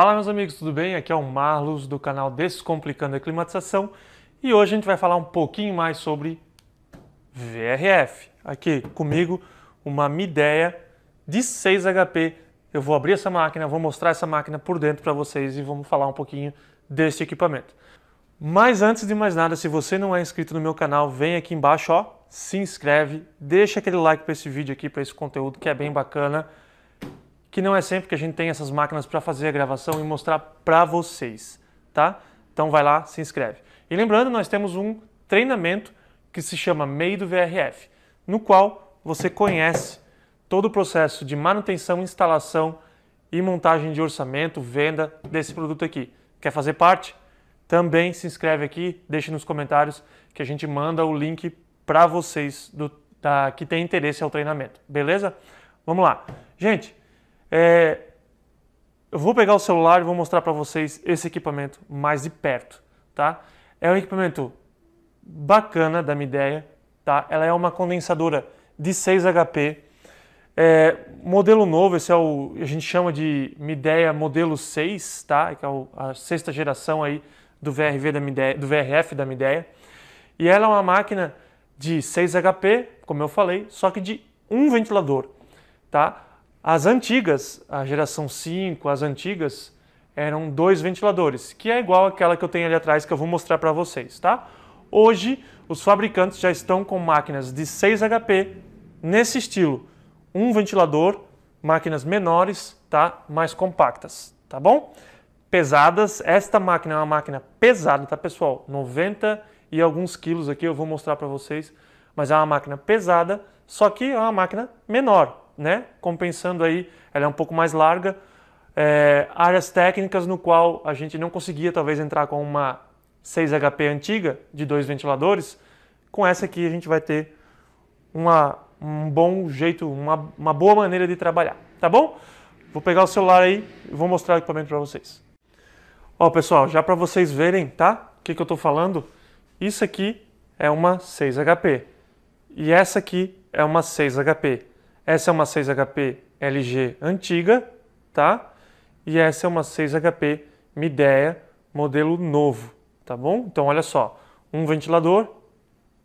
Fala meus amigos, tudo bem? Aqui é o Marlos do canal Descomplicando a Climatização e hoje a gente vai falar um pouquinho mais sobre VRF. Aqui comigo uma Mideia de 6 HP. Eu vou abrir essa máquina, vou mostrar essa máquina por dentro para vocês e vamos falar um pouquinho deste equipamento. Mas antes de mais nada, se você não é inscrito no meu canal, vem aqui embaixo, ó, se inscreve, deixa aquele like para esse vídeo aqui, para esse conteúdo que é bem bacana que não é sempre que a gente tem essas máquinas para fazer a gravação e mostrar para vocês, tá? Então vai lá, se inscreve. E lembrando, nós temos um treinamento que se chama MEI do VRF, no qual você conhece todo o processo de manutenção, instalação e montagem de orçamento, venda desse produto aqui. Quer fazer parte? Também se inscreve aqui, deixe nos comentários que a gente manda o link para vocês do, da, que tem interesse ao treinamento, beleza? Vamos lá. Gente, é, eu vou pegar o celular e vou mostrar para vocês esse equipamento mais de perto, tá? É um equipamento bacana da Midea, tá? Ela é uma condensadora de 6 HP, é, modelo novo, esse é o a gente chama de Midea modelo 6, tá? Que é o, a sexta geração aí do VRV da Midea, do VRF da Midea. E ela é uma máquina de 6 HP, como eu falei, só que de um ventilador, tá? As antigas, a geração 5, as antigas, eram dois ventiladores, que é igual aquela que eu tenho ali atrás que eu vou mostrar para vocês, tá? Hoje, os fabricantes já estão com máquinas de 6 HP nesse estilo. Um ventilador, máquinas menores, tá? Mais compactas, tá bom? Pesadas, esta máquina é uma máquina pesada, tá pessoal? 90 e alguns quilos aqui eu vou mostrar para vocês, mas é uma máquina pesada, só que é uma máquina menor, né, compensando aí, ela é um pouco mais larga. É, áreas técnicas no qual a gente não conseguia talvez entrar com uma 6HP antiga de dois ventiladores, com essa aqui a gente vai ter uma, um bom jeito, uma, uma boa maneira de trabalhar, tá bom? Vou pegar o celular aí e vou mostrar o equipamento para vocês. Ó pessoal, já para vocês verem, tá? O que, que eu estou falando, isso aqui é uma 6HP e essa aqui é uma 6HP. Essa é uma 6HP LG antiga, tá? E essa é uma 6HP Midea, modelo novo, tá bom? Então olha só, um ventilador,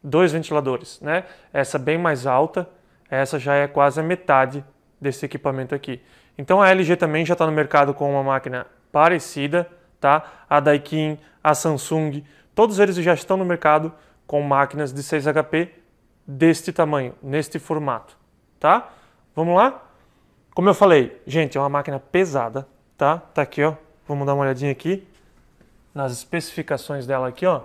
dois ventiladores, né? Essa bem mais alta, essa já é quase a metade desse equipamento aqui. Então a LG também já está no mercado com uma máquina parecida, tá? A Daikin, a Samsung, todos eles já estão no mercado com máquinas de 6 HP deste tamanho, neste formato tá? Vamos lá? Como eu falei, gente, é uma máquina pesada, tá? Tá aqui, ó. Vamos dar uma olhadinha aqui nas especificações dela aqui, ó.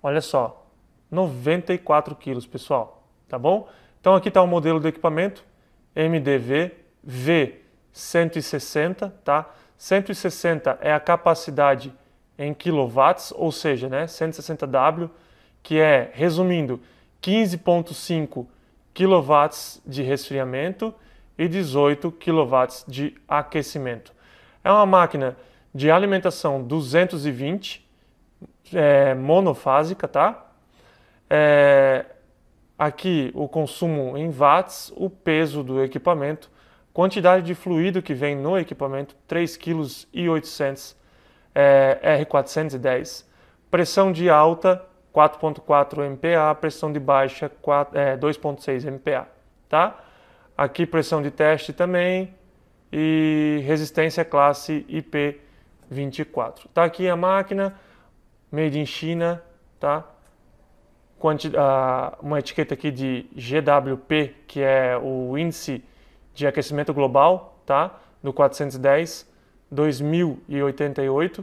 Olha só, 94 quilos, pessoal, tá bom? Então aqui está o modelo do equipamento, MDV V160, tá? 160 é a capacidade em quilowatts, ou seja, né, 160W, que é, resumindo, 15.5 kW de resfriamento e 18 kW de aquecimento. É uma máquina de alimentação 220, é, monofásica, tá? É, aqui o consumo em watts, o peso do equipamento, quantidade de fluido que vem no equipamento, 3,8 kg é, R410, pressão de alta 4.4 MPa, pressão de baixa é, 2.6 é, MPa, tá? Aqui pressão de teste também e resistência classe IP24. Tá aqui a máquina, made in China, tá? Quanti uma etiqueta aqui de GWP, que é o índice de aquecimento global, tá? Do 410 2088,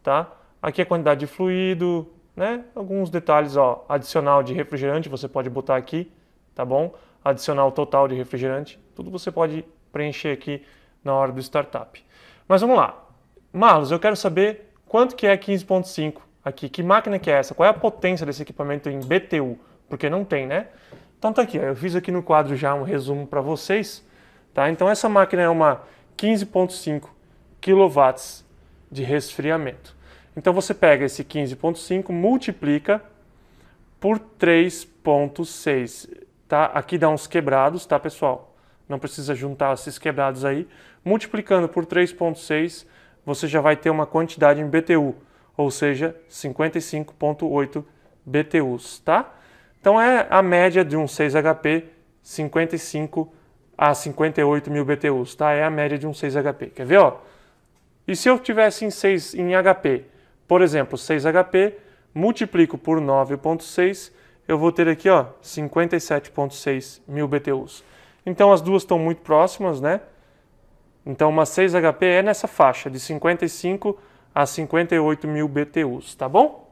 tá? Aqui a quantidade de fluido, né? Alguns detalhes, ó, adicional de refrigerante você pode botar aqui, tá bom? Adicional total de refrigerante, tudo você pode preencher aqui na hora do startup. Mas vamos lá. Marlos, eu quero saber quanto que é 15.5 aqui, que máquina que é essa, qual é a potência desse equipamento em BTU, porque não tem, né? Então tá aqui, ó, eu fiz aqui no quadro já um resumo para vocês, tá? Então essa máquina é uma 15.5 kW de resfriamento. Então você pega esse 15,5, multiplica por 3,6, tá? Aqui dá uns quebrados, tá, pessoal? Não precisa juntar esses quebrados aí. Multiplicando por 3,6, você já vai ter uma quantidade em BTU, ou seja, 55,8 BTUs, tá? Então é a média de um 6HP, 55 a 58 mil BTUs, tá? É a média de um 6HP. Quer ver, ó? E se eu tivesse em 6 em HP, por exemplo, 6HP, multiplico por 9.6, eu vou ter aqui 57.6 mil BTUs. Então as duas estão muito próximas, né? Então uma 6HP é nessa faixa, de 55 a 58 mil BTUs, tá bom?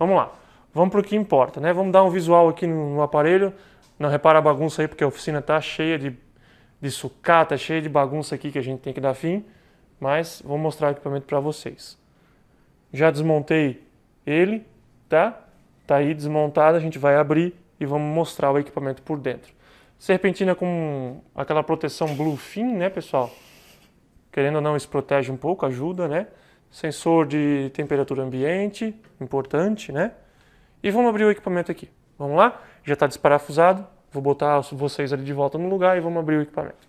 Vamos lá, vamos para o que importa, né? Vamos dar um visual aqui no, no aparelho. Não repara a bagunça aí, porque a oficina está cheia de, de sucata, cheia de bagunça aqui que a gente tem que dar fim. Mas vou mostrar o equipamento para vocês já desmontei ele, tá? Tá aí desmontado, a gente vai abrir e vamos mostrar o equipamento por dentro. Serpentina com aquela proteção Bluefin, né, pessoal? Querendo ou não, isso protege um pouco, ajuda, né? Sensor de temperatura ambiente, importante, né? E vamos abrir o equipamento aqui. Vamos lá? Já está desparafusado. Vou botar vocês ali de volta no lugar e vamos abrir o equipamento.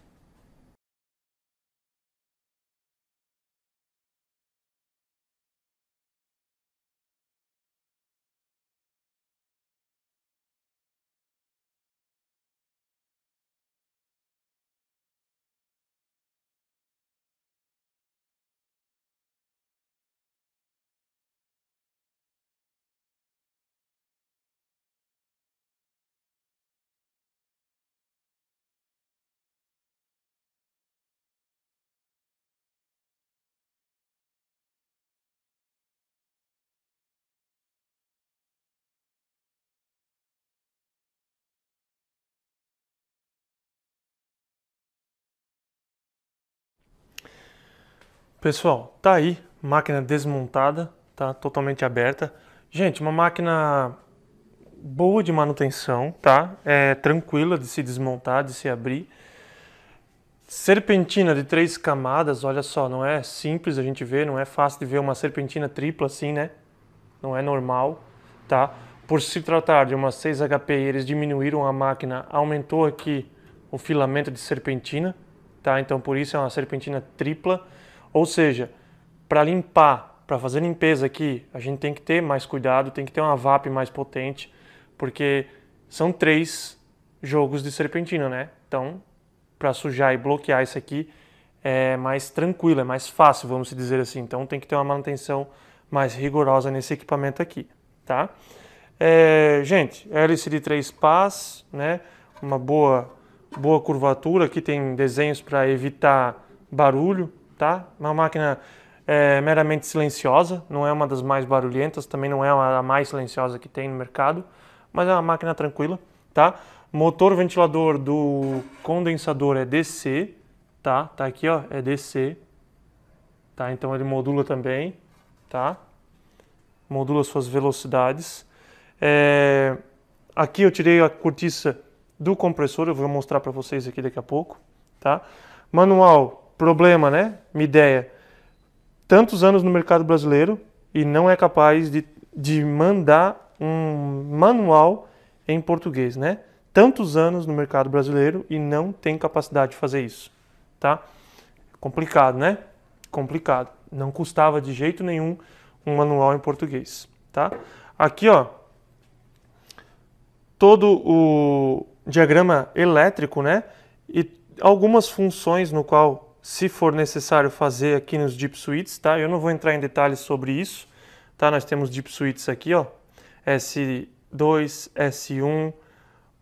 Pessoal, tá aí, máquina desmontada, tá totalmente aberta. Gente, uma máquina boa de manutenção, tá? É tranquila de se desmontar, de se abrir. Serpentina de três camadas, olha só, não é simples a gente ver, não é fácil de ver uma serpentina tripla assim, né? Não é normal, tá? Por se tratar de uma 6 HP, eles diminuíram a máquina, aumentou aqui o filamento de serpentina, tá? Então por isso é uma serpentina tripla. Ou seja, para limpar, para fazer limpeza aqui, a gente tem que ter mais cuidado, tem que ter uma VAP mais potente, porque são três jogos de serpentina, né? Então, para sujar e bloquear isso aqui é mais tranquilo, é mais fácil, vamos dizer assim. Então, tem que ter uma manutenção mais rigorosa nesse equipamento aqui, tá? É, gente, hélice de três pás, né? Uma boa, boa curvatura. Aqui tem desenhos para evitar barulho tá? É uma máquina é, meramente silenciosa, não é uma das mais barulhentas, também não é a mais silenciosa que tem no mercado, mas é uma máquina tranquila, tá? Motor ventilador do condensador é DC, tá? Tá aqui, ó, é DC, tá? Então ele modula também, tá? Modula suas velocidades. É... Aqui eu tirei a cortiça do compressor, eu vou mostrar para vocês aqui daqui a pouco, tá? Manual problema, né? Uma ideia. Tantos anos no mercado brasileiro e não é capaz de, de mandar um manual em português, né? Tantos anos no mercado brasileiro e não tem capacidade de fazer isso, tá? Complicado, né? Complicado. Não custava de jeito nenhum um manual em português, tá? Aqui, ó, todo o diagrama elétrico, né? E algumas funções no qual se for necessário fazer aqui nos deep suites, tá? Eu não vou entrar em detalhes sobre isso, tá? Nós temos deep suites aqui, ó, S2, S1,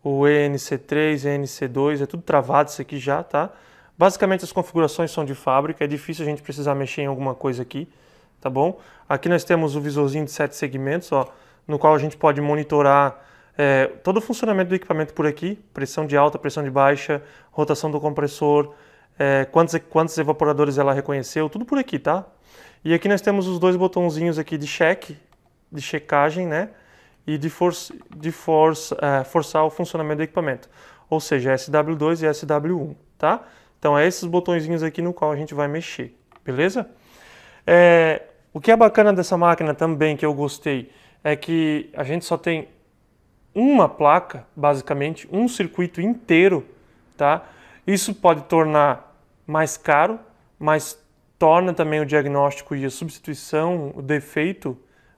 o ENC3, ENC2, é tudo travado isso aqui já, tá? Basicamente as configurações são de fábrica, é difícil a gente precisar mexer em alguma coisa aqui, tá bom? Aqui nós temos o visorzinho de sete segmentos, ó, no qual a gente pode monitorar é, todo o funcionamento do equipamento por aqui, pressão de alta, pressão de baixa, rotação do compressor, é, quantos, quantos evaporadores ela reconheceu, tudo por aqui, tá? E aqui nós temos os dois botãozinhos aqui de check, de checagem, né? E de, for, de force, é, forçar o funcionamento do equipamento, ou seja, é SW2 e SW1, tá? Então é esses botõezinhos aqui no qual a gente vai mexer, beleza? É, o que é bacana dessa máquina também, que eu gostei, é que a gente só tem uma placa, basicamente, um circuito inteiro, tá? Isso pode tornar mais caro, mas torna também o diagnóstico e a substituição, o defeito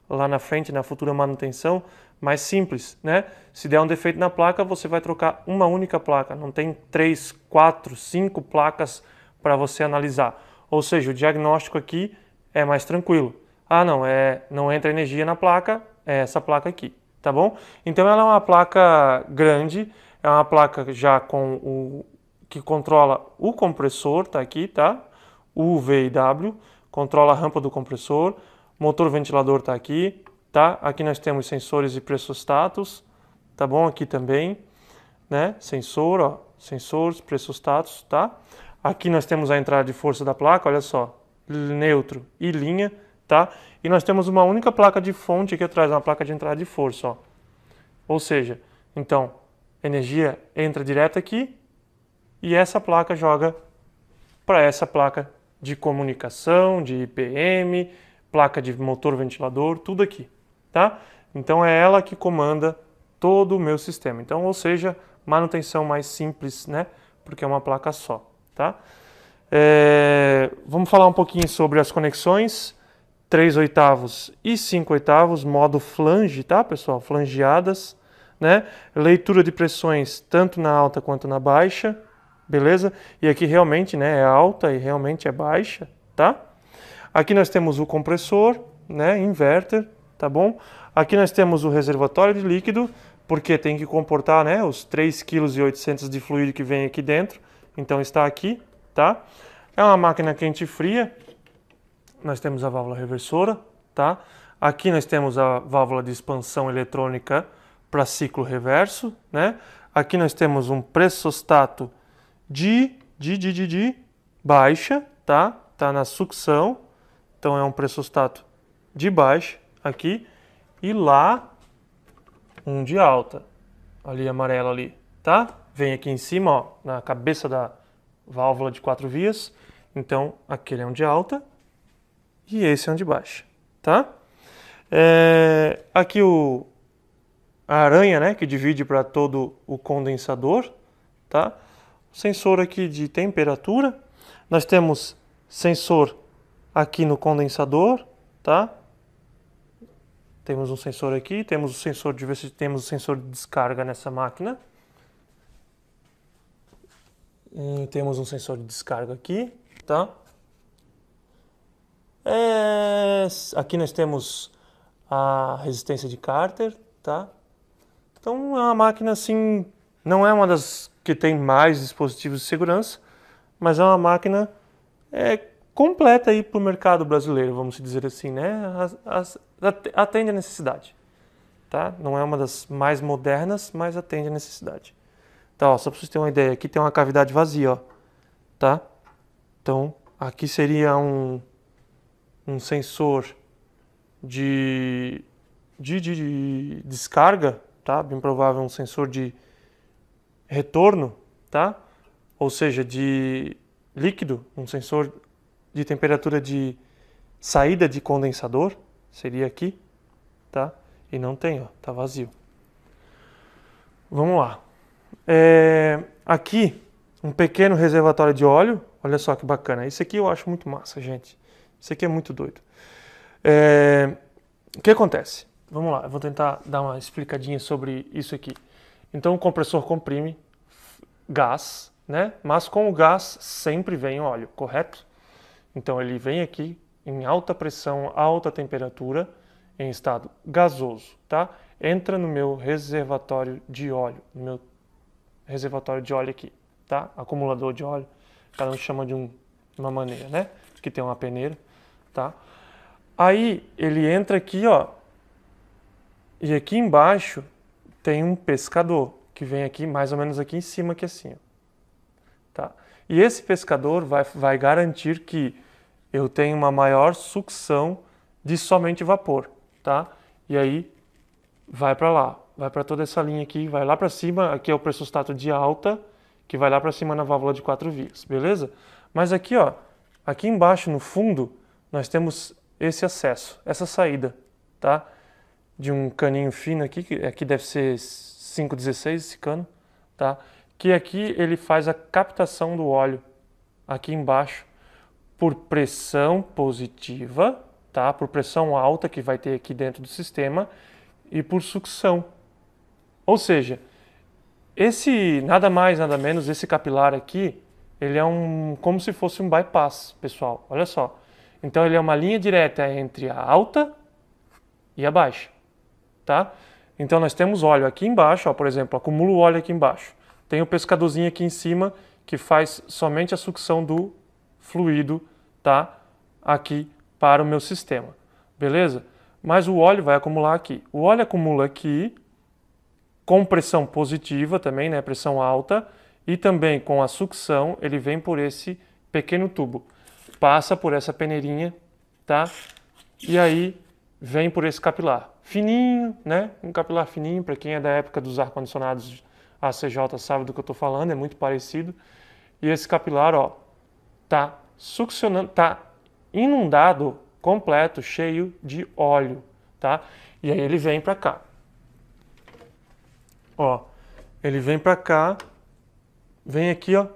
lá na frente, na futura manutenção, mais simples, né? Se der um defeito na placa, você vai trocar uma única placa, não tem três, quatro, cinco placas para você analisar. Ou seja, o diagnóstico aqui é mais tranquilo. Ah, não, é, não entra energia na placa, é essa placa aqui, tá bom? Então ela é uma placa grande, é uma placa já com o, que controla o compressor, tá aqui, tá? U, V e W, controla a rampa do compressor, motor ventilador tá aqui, tá? Aqui nós temos sensores e pressostatos, tá bom? Aqui também, né? Sensor, ó, sensores, pressostatos, tá? Aqui nós temos a entrada de força da placa, olha só, neutro e linha, tá? E nós temos uma única placa de fonte aqui atrás, uma placa de entrada de força, ó. Ou seja, então, energia entra direto aqui e essa placa joga para essa placa de comunicação, de IPM, placa de motor ventilador, tudo aqui, tá? Então é ela que comanda todo o meu sistema. Então, ou seja, manutenção mais simples, né? Porque é uma placa só, tá? É... Vamos falar um pouquinho sobre as conexões. 3 oitavos e 5 oitavos, modo flange, tá, pessoal? Flangeadas, né? Leitura de pressões tanto na alta quanto na baixa beleza? E aqui realmente né, é alta e realmente é baixa, tá? Aqui nós temos o compressor, né, inverter, tá bom? Aqui nós temos o reservatório de líquido, porque tem que comportar né, os 3,8 kg de fluido que vem aqui dentro, então está aqui, tá? É uma máquina quente e fria, nós temos a válvula reversora, tá? Aqui nós temos a válvula de expansão eletrônica para ciclo reverso, né? Aqui nós temos um pressostato de, de, de, de, de baixa, tá? Tá na sucção, então é um pressostato de baixa aqui e lá um de alta, ali amarelo ali, tá? Vem aqui em cima, ó, na cabeça da válvula de quatro vias. Então aquele é um de alta e esse é um de baixa, tá? É, aqui o a aranha, né, que divide para todo o condensador, tá? sensor aqui de temperatura, nós temos sensor aqui no condensador, tá? Temos um sensor aqui, temos o um sensor de temos o um sensor de descarga nessa máquina. Hum, temos um sensor de descarga aqui, tá? É... aqui nós temos a resistência de Carter, tá? Então é uma máquina assim, não é uma das que tem mais dispositivos de segurança, mas é uma máquina é, completa aí para o mercado brasileiro, vamos dizer assim, né? As, as, atende a necessidade, tá? Não é uma das mais modernas, mas atende a necessidade. Então, ó, só para vocês terem uma ideia, aqui tem uma cavidade vazia, ó, tá? Então, aqui seria um, um sensor de, de, de, de descarga, tá? Bem provável um sensor de retorno, tá? Ou seja, de líquido, um sensor de temperatura de saída de condensador, seria aqui, tá? E não tem, ó, tá vazio. Vamos lá. É, aqui, um pequeno reservatório de óleo. Olha só que bacana. Isso aqui eu acho muito massa, gente. Isso aqui é muito doido. É, o que acontece? Vamos lá, eu vou tentar dar uma explicadinha sobre isso aqui. Então o compressor comprime gás, né? Mas com o gás sempre vem óleo, correto? Então ele vem aqui em alta pressão, alta temperatura, em estado gasoso, tá? Entra no meu reservatório de óleo, no meu reservatório de óleo aqui, tá? Acumulador de óleo, cada um chama de um, uma maneira, né? Que tem uma peneira, tá? Aí ele entra aqui, ó, e aqui embaixo tem um pescador que vem aqui, mais ou menos aqui em cima, aqui é assim. Ó. Tá? E esse pescador vai, vai garantir que eu tenho uma maior sucção de somente vapor, tá? E aí vai para lá, vai para toda essa linha aqui, vai lá para cima, aqui é o pressostato de alta, que vai lá para cima na válvula de quatro vias, beleza? Mas aqui, ó, aqui embaixo no fundo, nós temos esse acesso, essa saída, tá? de um caninho fino aqui, que aqui deve ser 5,16 esse cano, tá? Que aqui ele faz a captação do óleo aqui embaixo por pressão positiva, tá? Por pressão alta que vai ter aqui dentro do sistema e por sucção. Ou seja, esse nada mais, nada menos, esse capilar aqui, ele é um como se fosse um bypass, pessoal. Olha só. Então ele é uma linha direta entre a alta e a baixa tá? Então nós temos óleo aqui embaixo, ó, por exemplo, acumulo óleo aqui embaixo. Tem o pescadorzinho aqui em cima que faz somente a sucção do fluido, tá? Aqui para o meu sistema, beleza? Mas o óleo vai acumular aqui. O óleo acumula aqui com pressão positiva também, né? Pressão alta e também com a sucção ele vem por esse pequeno tubo, passa por essa peneirinha, tá? E aí vem por esse capilar fininho, né? Um capilar fininho, para quem é da época dos ar-condicionados ACJ sabe do que eu estou falando, é muito parecido. E esse capilar, ó, tá succionando, tá inundado completo, cheio de óleo, tá? E aí ele vem para cá. Ó, ele vem para cá, vem aqui, ó,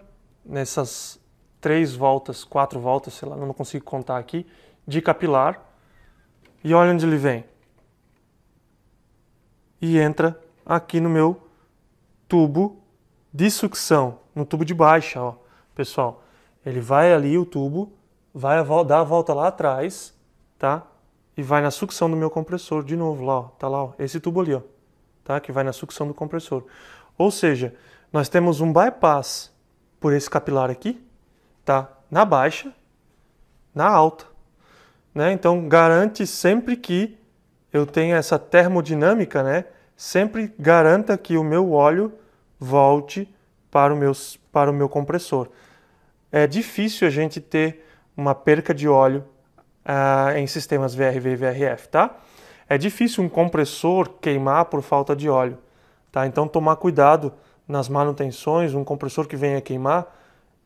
nessas três voltas, quatro voltas, sei lá, não consigo contar aqui, de capilar. E olha onde ele vem e entra aqui no meu tubo de sucção, no tubo de baixa, ó, pessoal. Ele vai ali, o tubo, vai dar a volta lá atrás, tá? E vai na sucção do meu compressor de novo lá, ó, tá lá, ó, esse tubo ali, ó, tá? Que vai na sucção do compressor. Ou seja, nós temos um bypass por esse capilar aqui, tá? Na baixa, na alta, né? Então garante sempre que eu tenho essa termodinâmica, né? Sempre garanta que o meu óleo volte para o meu, para o meu compressor. É difícil a gente ter uma perca de óleo uh, em sistemas VRV e VRF, tá? É difícil um compressor queimar por falta de óleo, tá? Então tomar cuidado nas manutenções, um compressor que venha queimar,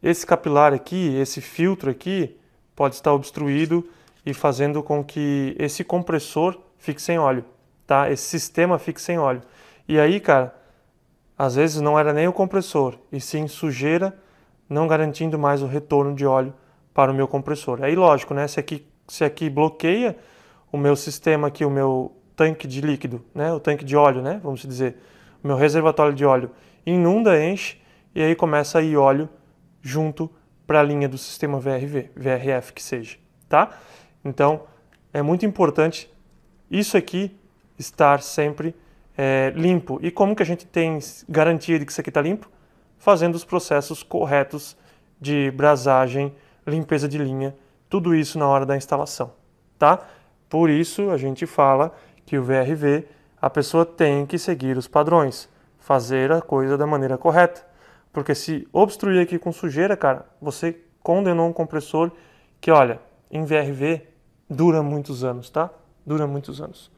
esse capilar aqui, esse filtro aqui, pode estar obstruído e fazendo com que esse compressor fique sem óleo, tá? Esse sistema fique sem óleo. E aí, cara, às vezes não era nem o compressor, e sim sujeira, não garantindo mais o retorno de óleo para o meu compressor. Aí, lógico, né? Se aqui, se aqui bloqueia o meu sistema aqui, o meu tanque de líquido, né? O tanque de óleo, né? Vamos dizer, o meu reservatório de óleo inunda, enche, e aí começa a ir óleo junto para a linha do sistema VRV, VRF que seja, tá? Então, é muito importante isso aqui estar sempre é, limpo. E como que a gente tem garantia de que isso aqui está limpo? Fazendo os processos corretos de brasagem, limpeza de linha, tudo isso na hora da instalação, tá? Por isso a gente fala que o VRV a pessoa tem que seguir os padrões, fazer a coisa da maneira correta, porque se obstruir aqui com sujeira, cara, você condenou um compressor que, olha, em VRV dura muitos anos, tá? dura muitos anos.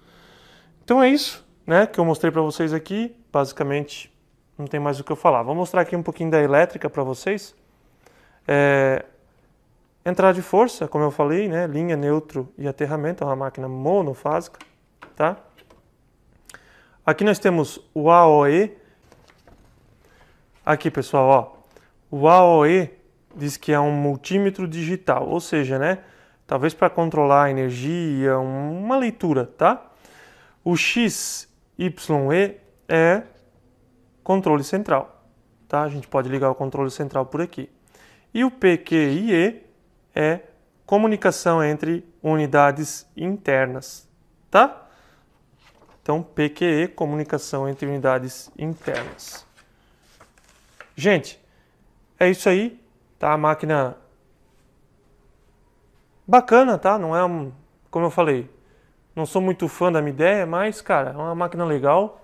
Então é isso, né, que eu mostrei para vocês aqui. Basicamente, não tem mais o que eu falar. Vou mostrar aqui um pouquinho da elétrica para vocês. É, entrada de força, como eu falei, né, linha, neutro e aterramento, é uma máquina monofásica, tá? Aqui nós temos o AOE. Aqui, pessoal, ó. O AOE diz que é um multímetro digital, ou seja, né, talvez para controlar a energia, uma leitura, tá? O XYE é controle central, tá? A gente pode ligar o controle central por aqui. E o PQIE é comunicação entre unidades internas, tá? Então, PQE, comunicação entre unidades internas. Gente, é isso aí, tá? A máquina bacana, tá? Não é um, como eu falei, não sou muito fã da minha ideia, mas cara, é uma máquina legal,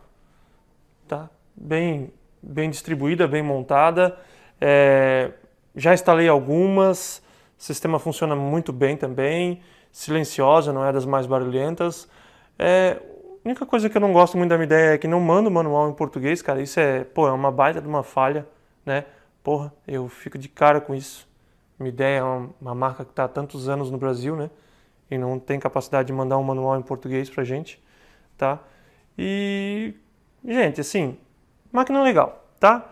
tá? Bem, bem distribuída, bem montada. É, já instalei algumas. O sistema funciona muito bem também. Silenciosa, não é das mais barulhentas. É, a única coisa que eu não gosto muito da minha ideia é que não manda o manual em português, cara. Isso é, pô, é uma baita de uma falha, né? Porra, eu fico de cara com isso. Uma ideia é uma, uma marca que está há tantos anos no Brasil, né? E não tem capacidade de mandar um manual em português para gente, tá? E, gente, assim, máquina legal, tá?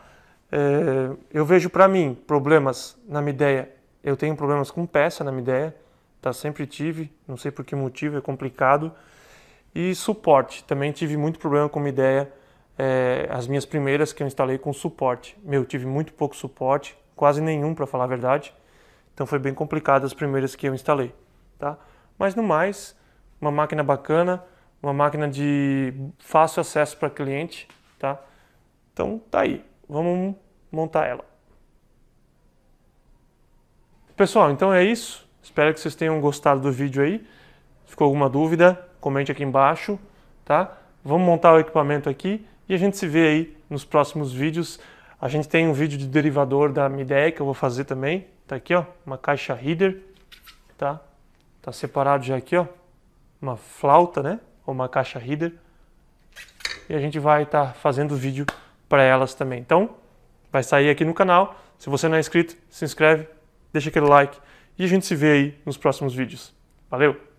É, eu vejo para mim problemas na minha ideia. Eu tenho problemas com peça na minha ideia, tá? Sempre tive, não sei por que motivo, é complicado. E suporte, também tive muito problema com minha ideia. É, as minhas primeiras que eu instalei com suporte. Meu, tive muito pouco suporte, quase nenhum para falar a verdade. Então foi bem complicado as primeiras que eu instalei, tá? Mas no mais, uma máquina bacana, uma máquina de fácil acesso para cliente, tá? Então tá aí, vamos montar ela. Pessoal, então é isso. Espero que vocês tenham gostado do vídeo aí. ficou alguma dúvida, comente aqui embaixo, tá? Vamos montar o equipamento aqui e a gente se vê aí nos próximos vídeos. A gente tem um vídeo de derivador da Midea que eu vou fazer também, Tá aqui, ó, uma caixa header, tá? Tá separado já aqui, ó, uma flauta, né? Ou uma caixa header. E a gente vai estar tá fazendo vídeo para elas também. Então, vai sair aqui no canal. Se você não é inscrito, se inscreve, deixa aquele like e a gente se vê aí nos próximos vídeos. Valeu!